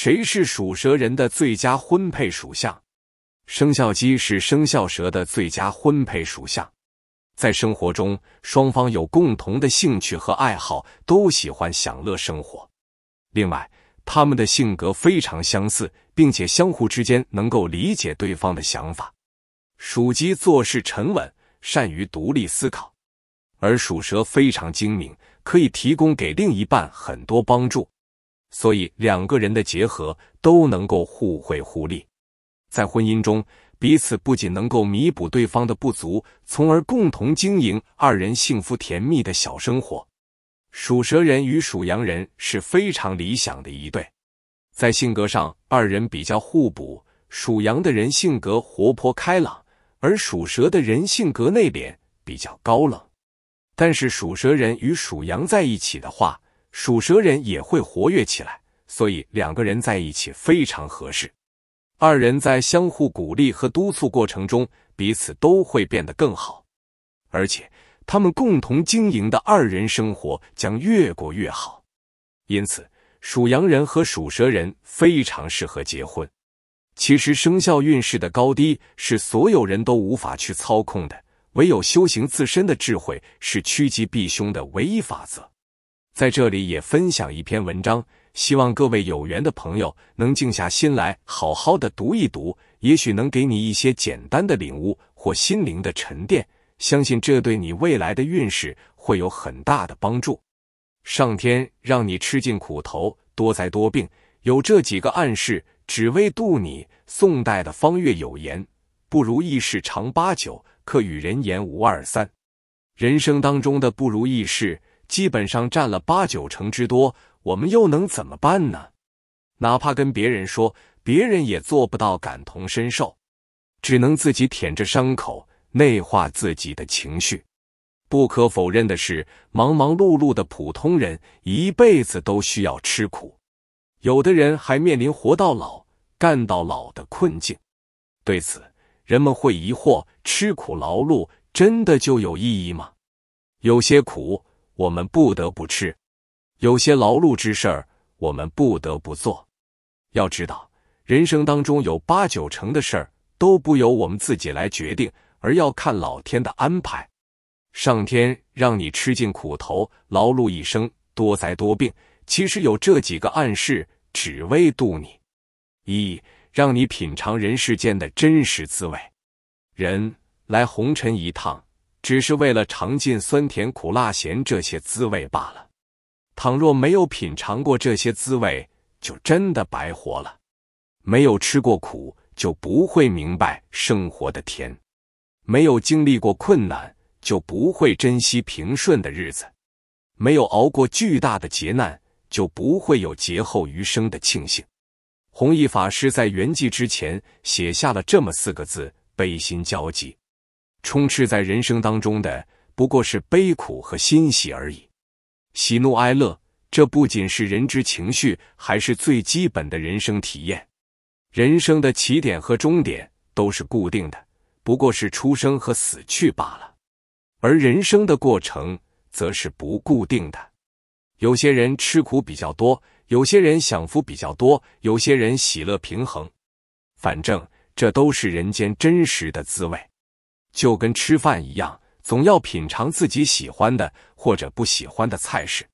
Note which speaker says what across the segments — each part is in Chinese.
Speaker 1: 谁是属蛇人的最佳婚配属相？生肖鸡是生肖蛇的最佳婚配属相。在生活中，双方有共同的兴趣和爱好，都喜欢享乐生活。另外，他们的性格非常相似，并且相互之间能够理解对方的想法。属鸡做事沉稳，善于独立思考，而属蛇非常精明，可以提供给另一半很多帮助。所以，两个人的结合都能够互惠互利，在婚姻中，彼此不仅能够弥补对方的不足，从而共同经营二人幸福甜蜜的小生活。属蛇人与属羊人是非常理想的一对，在性格上，二人比较互补。属羊的人性格活泼开朗，而属蛇的人性格内敛，比较高冷。但是，属蛇人与属羊在一起的话，属蛇人也会活跃起来，所以两个人在一起非常合适。二人在相互鼓励和督促过程中，彼此都会变得更好，而且他们共同经营的二人生活将越过越好。因此，属羊人和属蛇人非常适合结婚。其实，生肖运势的高低是所有人都无法去操控的，唯有修行自身的智慧是趋吉避凶的唯一法则。在这里也分享一篇文章，希望各位有缘的朋友能静下心来好好的读一读，也许能给你一些简单的领悟或心灵的沉淀。相信这对你未来的运势会有很大的帮助。上天让你吃尽苦头，多灾多病，有这几个暗示，只为渡你。宋代的方月有言：“不如意事常八九，可与人言无二三。”人生当中的不如意事。基本上占了八九成之多，我们又能怎么办呢？哪怕跟别人说，别人也做不到感同身受，只能自己舔着伤口，内化自己的情绪。不可否认的是，忙忙碌碌的普通人一辈子都需要吃苦，有的人还面临活到老、干到老的困境。对此，人们会疑惑：吃苦劳碌真的就有意义吗？有些苦。我们不得不吃，有些劳碌之事，我们不得不做。要知道，人生当中有八九成的事儿都不由我们自己来决定，而要看老天的安排。上天让你吃尽苦头，劳碌一生，多灾多病，其实有这几个暗示，只为渡你：一，让你品尝人世间的真实滋味。人来红尘一趟。只是为了尝尽酸甜苦辣咸这些滋味罢了。倘若没有品尝过这些滋味，就真的白活了。没有吃过苦，就不会明白生活的甜；没有经历过困难，就不会珍惜平顺的日子；没有熬过巨大的劫难，就不会有劫后余生的庆幸。弘一法师在圆寂之前写下了这么四个字：悲心交集。充斥在人生当中的不过是悲苦和欣喜而已，喜怒哀乐，这不仅是人之情绪，还是最基本的人生体验。人生的起点和终点都是固定的，不过是出生和死去罢了，而人生的过程则是不固定的。有些人吃苦比较多，有些人享福比较多，有些人喜乐平衡，反正这都是人间真实的滋味。就跟吃饭一样，总要品尝自己喜欢的或者不喜欢的菜式，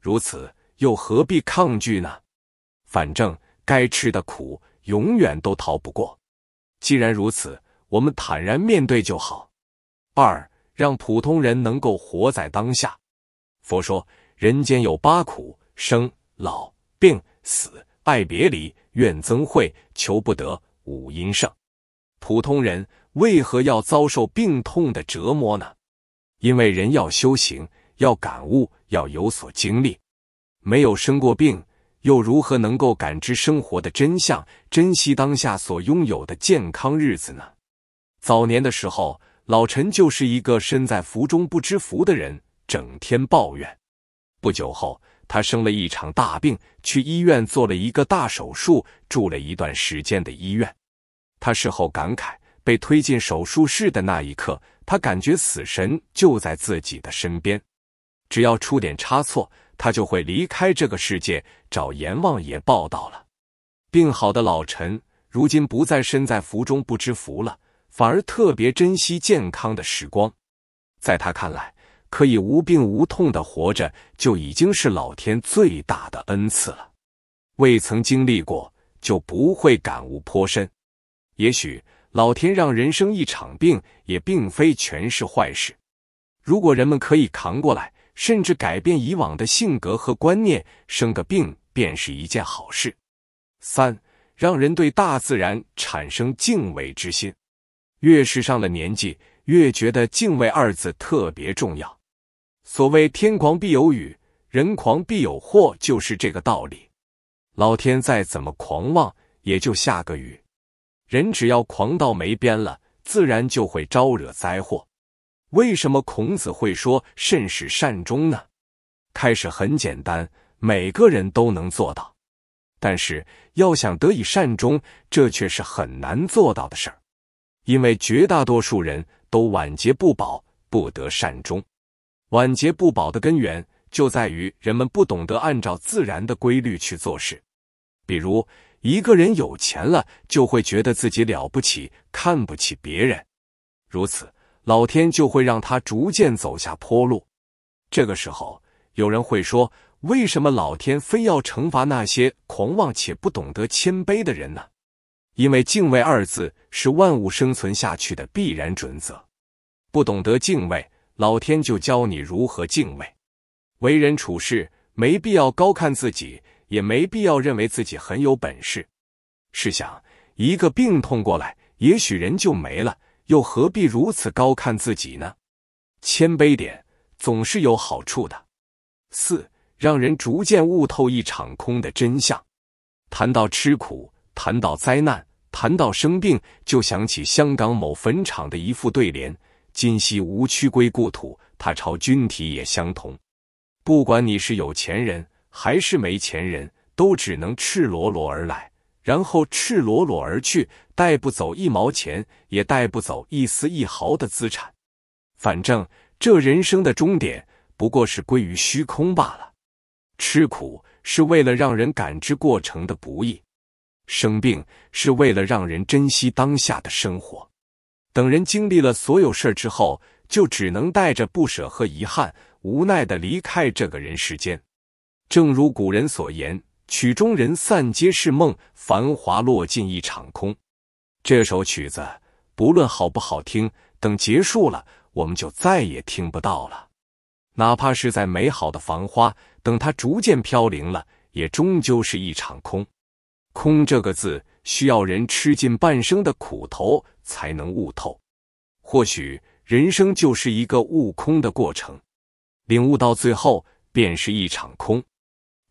Speaker 1: 如此又何必抗拒呢？反正该吃的苦永远都逃不过。既然如此，我们坦然面对就好。二，让普通人能够活在当下。佛说，人间有八苦：生、老、病、死、爱别离、怨憎会、求不得、五阴盛。普通人。为何要遭受病痛的折磨呢？因为人要修行，要感悟，要有所经历。没有生过病，又如何能够感知生活的真相，珍惜当下所拥有的健康日子呢？早年的时候，老陈就是一个身在福中不知福的人，整天抱怨。不久后，他生了一场大病，去医院做了一个大手术，住了一段时间的医院。他事后感慨。被推进手术室的那一刻，他感觉死神就在自己的身边，只要出点差错，他就会离开这个世界，找阎王爷报道了。病好的老陈，如今不再身在福中不知福了，反而特别珍惜健康的时光。在他看来，可以无病无痛的活着，就已经是老天最大的恩赐了。未曾经历过，就不会感悟颇深。也许。老天让人生一场病，也并非全是坏事。如果人们可以扛过来，甚至改变以往的性格和观念，生个病便是一件好事。三，让人对大自然产生敬畏之心。越是上了年纪，越觉得“敬畏”二字特别重要。所谓“天狂必有雨，人狂必有祸”，就是这个道理。老天再怎么狂妄，也就下个雨。人只要狂到没边了，自然就会招惹灾祸。为什么孔子会说“慎始善终”呢？开始很简单，每个人都能做到；但是要想得以善终，这却是很难做到的事儿。因为绝大多数人都晚节不保，不得善终。晚节不保的根源就在于人们不懂得按照自然的规律去做事，比如。一个人有钱了，就会觉得自己了不起，看不起别人。如此，老天就会让他逐渐走下坡路。这个时候，有人会说：“为什么老天非要惩罚那些狂妄且不懂得谦卑的人呢？”因为“敬畏”二字是万物生存下去的必然准则。不懂得敬畏，老天就教你如何敬畏。为人处事，没必要高看自己。也没必要认为自己很有本事。试想，一个病痛过来，也许人就没了，又何必如此高看自己呢？谦卑点，总是有好处的。四，让人逐渐悟透一场空的真相。谈到吃苦，谈到灾难，谈到生病，就想起香港某坟场的一副对联：“今夕无躯归故土，他朝君体也相同。”不管你是有钱人。还是没钱，人都只能赤裸裸而来，然后赤裸裸而去，带不走一毛钱，也带不走一丝一毫的资产。反正这人生的终点不过是归于虚空罢了。吃苦是为了让人感知过程的不易，生病是为了让人珍惜当下的生活。等人经历了所有事儿之后，就只能带着不舍和遗憾，无奈的离开这个人世间。正如古人所言：“曲终人散皆是梦，繁华落尽一场空。”这首曲子不论好不好听，等结束了，我们就再也听不到了。哪怕是在美好的繁花，等它逐渐飘零了，也终究是一场空。空这个字，需要人吃尽半生的苦头才能悟透。或许人生就是一个悟空的过程，领悟到最后，便是一场空。